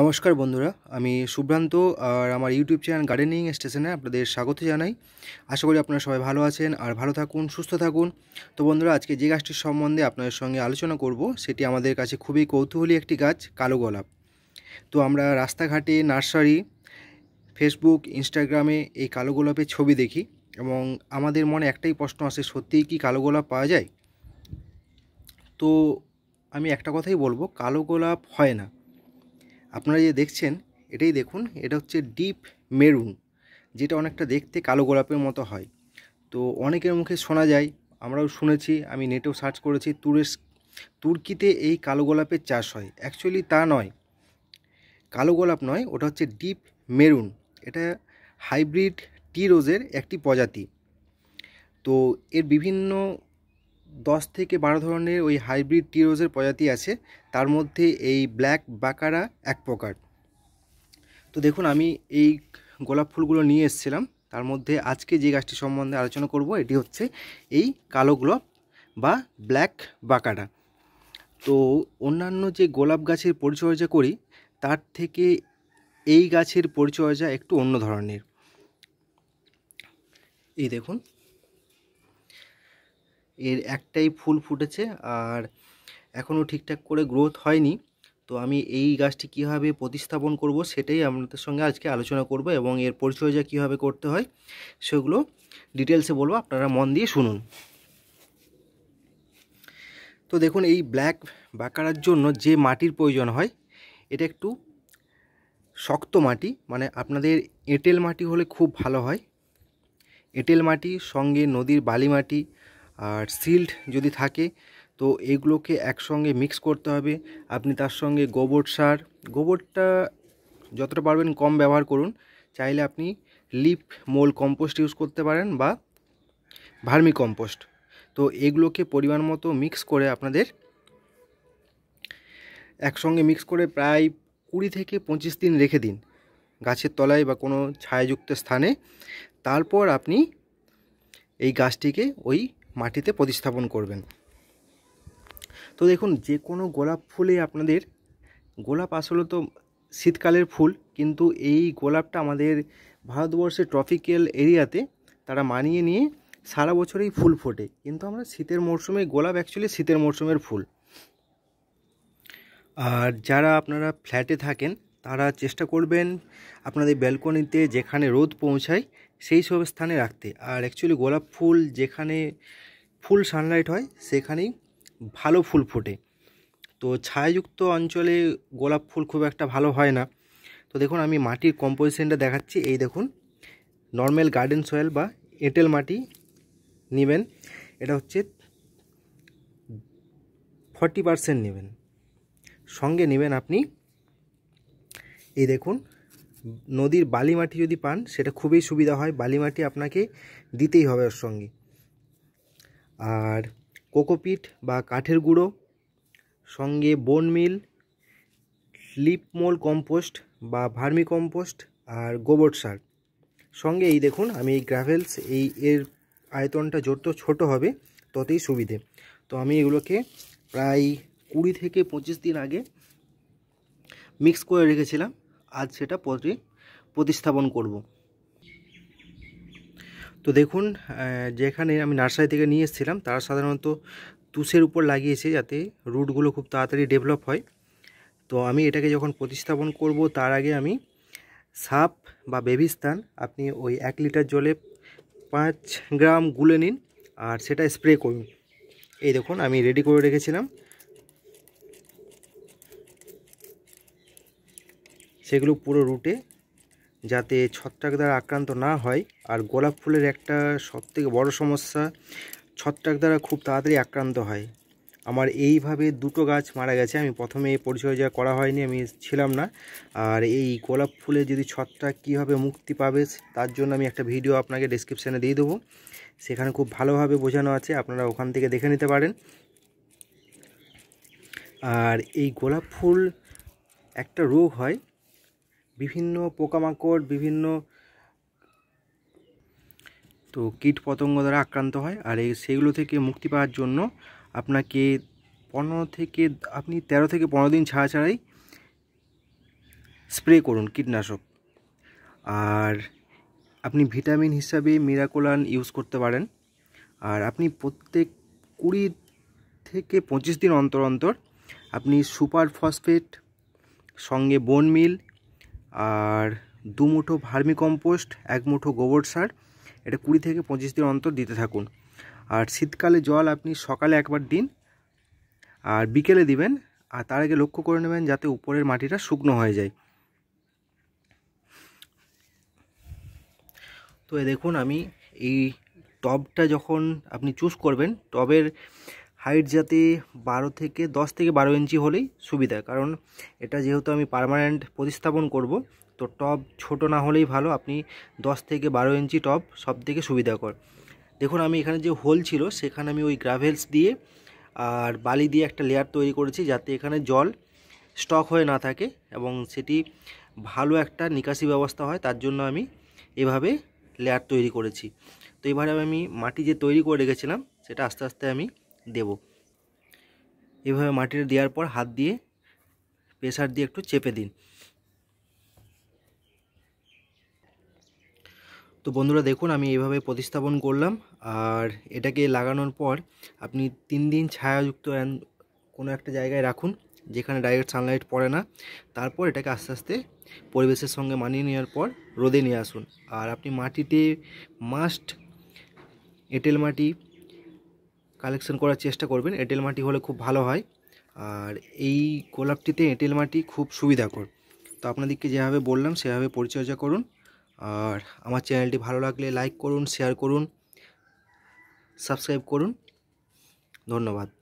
নমস্কার বন্ধুরা আমি সুভ্রান্ত আর আমার ইউটিউব চ্যানেল গার্ডেনিং স্টেশনে আপনাদের স্বাগত জানাই আশা করি আপনারা সবাই ভালো আছেন আর ভালো থাকুন সুস্থ থাকুন তো বন্ধুরা আজকে যে গাছটির সম্বন্ধে আপনাদের সঙ্গে আলোচনা করব সেটি আমাদের কাছে খুবই কৌতূহলী একটি গাছ কালো গোলাপ তো আমরা রাস্তাঘাটে নার্সারি ফেসবুক ইনস্টাগ্রামে এই কালো গোলাপের ছবি দেখি এবং আমাদের মনে একটাই প্রশ্ন আসে সত্যিই কি কালো গোলাপ পাওয়া যায় তো আমি একটা কথাই বলবো কালো গোলাপ হয় না আপনারা যে দেখছেন এটাই দেখুন এটা হচ্ছে ডিপ মেরুন যেটা অনেকটা দেখতে কালো গোলাপের মতো হয় তো অনেকের মুখে শোনা যায় আমরাও শুনেছি আমি নেটেও সার্চ করেছি তুরেস তুর্কিতে এই কালো গোলাপের চাষ হয় অ্যাকচুয়ালি তা নয় কালো গোলাপ নয় ওটা হচ্ছে ডিপ মেরুন এটা হাইব্রিড টি রোজের একটি প্রজাতি তো এর বিভিন্ন দশ থেকে বারো ধরনের ওই হাইব্রিড টি রোজের প্রজাতি আছে তার মধ্যে এই ব্ল্যাক বাকারা এক প্রকার তো দেখুন আমি এই গোলাপ ফুলগুলো নিয়ে এসেছিলাম তার মধ্যে আজকে যে গাছটি সম্বন্ধে আলোচনা করব এটি হচ্ছে এই কালো গোলাপ বা ব্ল্যাক বাকারা তো অন্যান্য যে গোলাপ গাছের পরিচর্যা করি তার থেকে এই গাছের পরিচর্যা একটু অন্য ধরনের এই দেখুন এর একটাই ফুল ফুটেছে আর এখনও ঠিকঠাক করে গ্রোথ হয়নি তো আমি এই গাছটি কীভাবে প্রতিস্থাপন করব সেটাই আপনাদের সঙ্গে আজকে আলোচনা করব এবং এর পরিচর্যা কীভাবে করতে হয় সেগুলো ডিটেলসে বলবো আপনারা মন দিয়ে শুনুন তো দেখুন এই ব্ল্যাক বাঁকাড়ার জন্য যে মাটির প্রয়োজন হয় এটা একটু শক্ত মাটি মানে আপনাদের এঁটেল মাটি হলে খুব ভালো হয় এঁটেল মাটি সঙ্গে নদীর বালি মাটি আর সিল্ড যদি থাকে তো এগুলোকে একসঙ্গে মিক্স করতে হবে আপনি তার সঙ্গে গোবর সার গোবরটা যতটা পারবেন কম ব্যবহার করুন চাইলে আপনি লিপ মোল কম্পোস্ট ইউজ করতে পারেন বা ভার্মি কম্পোস্ট তো এগুলোকে পরিমাণ মতো মিক্স করে আপনাদের একসঙ্গে মিক্স করে প্রায় কুড়ি থেকে পঁচিশ দিন রেখে দিন গাছের তলায় বা কোনো ছায়াযুক্ত স্থানে তারপর আপনি এই গাছটিকে ওই মাটিতে প্রতিস্থাপন করবেন তো দেখুন যে কোনো গোলাপ ফুলে আপনাদের গোলাপ আসলে তো শীতকালের ফুল কিন্তু এই গোলাপটা আমাদের ভারতবর্ষের ট্রপিক্যাল এরিয়াতে তারা মানিয়ে নিয়ে সারা বছরেই ফুল ফোটে কিন্তু আমরা শীতের মরশুমে গোলাপ অ্যাকচুয়ালি শীতের মরশুমের ফুল আর যারা আপনারা ফ্ল্যাটে থাকেন তারা চেষ্টা করবেন আপনাদের ব্যালকনিতে যেখানে রোদ পৌঁছায় সেই সব স্থানে রাখতে আর অ্যাকচুয়ালি গোলাপ ফুল যেখানে ফুল সানলাইট হয় সেখানেই ভালো ফুল ফোটে তো ছায়াযুক্ত অঞ্চলে গোলাপ ফুল খুব একটা ভালো হয় না তো দেখুন আমি মাটির কম্পোজিশনটা দেখাচ্ছি এই দেখুন নর্মাল গার্ডেন সয়েল বা এঁটেল মাটি নেবেন এটা হচ্ছে ফর্টি পারসেন্ট নেবেন সঙ্গে নেবেন আপনি এই দেখুন নদীর বালি মাটি যদি পান সেটা খুবই সুবিধা হয় বালি মাটি আপনাকে দিতেই হবে ওর সঙ্গে আর কোকোপিট বা কাঠের গুঁড়ো সঙ্গে বোন মিল মোল কম্পোস্ট বা ভার্মি কম্পোস্ট আর গোবর সার সঙ্গে এই দেখুন আমি এই গ্রাভেলস এই এর আয়তনটা যত ছোট হবে ততই সুবিধে তো আমি এগুলোকে প্রায় কুড়ি থেকে পঁচিশ দিন আগে মিক্স করে রেখেছিলাম আজ সেটা পরে প্রতিস্থাপন করব তো দেখুন যেখানে আমি নার্সারি থেকে নিয়ে এসেছিলাম তারা সাধারণত তুষের উপর লাগিয়েছে যাতে রুটগুলো খুব তাড়াতাড়ি ডেভেলপ হয় তো আমি এটাকে যখন প্রতিস্থাপন করব তার আগে আমি সাপ বা বেবিস্তান আপনি ওই এক লিটার জলে পাঁচ গ্রাম গুলে নিন আর সেটা স্প্রে করুন এই দেখুন আমি রেডি করে রেখেছিলাম সেগুলো পুরো রুটে যাতে ছত্রাক দ্বারা আক্রান্ত না হয় আর গোলাপ ফুলের একটা সবথেকে বড় সমস্যা ছত্রাক দ্বারা খুব তাড়াতাড়ি আক্রান্ত হয় আমার এইভাবে দুটো গাছ মারা গেছে আমি প্রথমে পরিচর্যা করা হয়নি আমি ছিলাম না আর এই গোলাপ ফুলে যদি ছত্রাক কীভাবে মুক্তি পাবে তার জন্য আমি একটা ভিডিও আপনাকে ডিসক্রিপশানে দিয়ে দেবো সেখানে খুব ভালোভাবে বোঝানো আছে আপনারা ওখান থেকে দেখে নিতে পারেন আর এই গোলাপ ফুল একটা রোগ হয় বিভিন্ন পোকামাকড় বিভিন্ন তো কীট পতঙ্গ দ্বারা আক্রান্ত হয় আর এই সেগুলো থেকে মুক্তি পাওয়ার জন্য আপনাকে পনেরো থেকে আপনি ১৩ থেকে পনেরো দিন ছাড়া ছাড়াই স্প্রে করুন কীটনাশক আর আপনি ভিটামিন হিসাবে মিরাকোলান ইউজ করতে পারেন আর আপনি প্রত্যেক কুড়ি থেকে পঁচিশ দিন অন্তর অন্তর আপনি সুপার ফসফেট সঙ্গে বোন মিল আর দু মুঠো ভার্মি কম্পোস্ট এক মুঠো গোবর সার এটা কুড়ি থেকে পঁচিশ দিন অন্তর দিতে থাকুন আর শীতকালে জল আপনি সকালে একবার দিন আর বিকেলে দিবেন আর তার আগে লক্ষ্য করে নেবেন যাতে উপরের মাটিটা শুকনো হয়ে যায় তো দেখুন আমি এই টবটা যখন আপনি চুজ করবেন টবের হাইট যাতে বারো থেকে দশ থেকে বারো ইঞ্চি হলেই সুবিধা কারণ এটা যেহেতু আমি পারমানেন্ট প্রতিস্থাপন করব তো টপ ছোট না হলেই ভালো আপনি দশ থেকে বারো ইঞ্চি টপ সব থেকে সুবিধাকর দেখুন আমি এখানে যে হোল ছিল সেখানে আমি ওই গ্রাভেলস দিয়ে আর বালি দিয়ে একটা লেয়ার তৈরি করেছি যাতে এখানে জল স্টক হয়ে না থাকে এবং সেটি ভালো একটা নিকাশি ব্যবস্থা হয় তার জন্য আমি এভাবে লেয়ার তৈরি করেছি তো এবারে আমি মাটি যে তৈরি করে রেখেছিলাম সেটা আস্তে আস্তে আমি দেব এভাবে মাটিটা দেওয়ার পর হাত দিয়ে প্রেসার দিয়ে একটু চেপে দিন তো বন্ধুরা দেখুন আমি এভাবে প্রতিস্থাপন করলাম আর এটাকে লাগানোর পর আপনি তিন দিন ছায়াযুক্ত কোনো একটা জায়গায় রাখুন যেখানে ডাইরেক্ট সানলাইট পড়ে না তারপর এটাকে আস্তে আস্তে পরিবেশের সঙ্গে মানিয়ে নেওয়ার পর রোদে নিয়ে আসুন আর আপনি মাটিতে মাস্ট এঁটেল মাটি কালেকশন করার চেষ্টা করবেন এঁটেল মাটি হলে খুব ভালো হয় আর এই গোলাপটিতে এঁটেল মাটি খুব সুবিধাকর তো আপনাদেরকে যেভাবে বললাম সেভাবে পরিচর্যা করুন আর আমার চ্যানেলটি ভালো লাগলে লাইক করুন শেয়ার করুন সাবস্ক্রাইব করুন ধন্যবাদ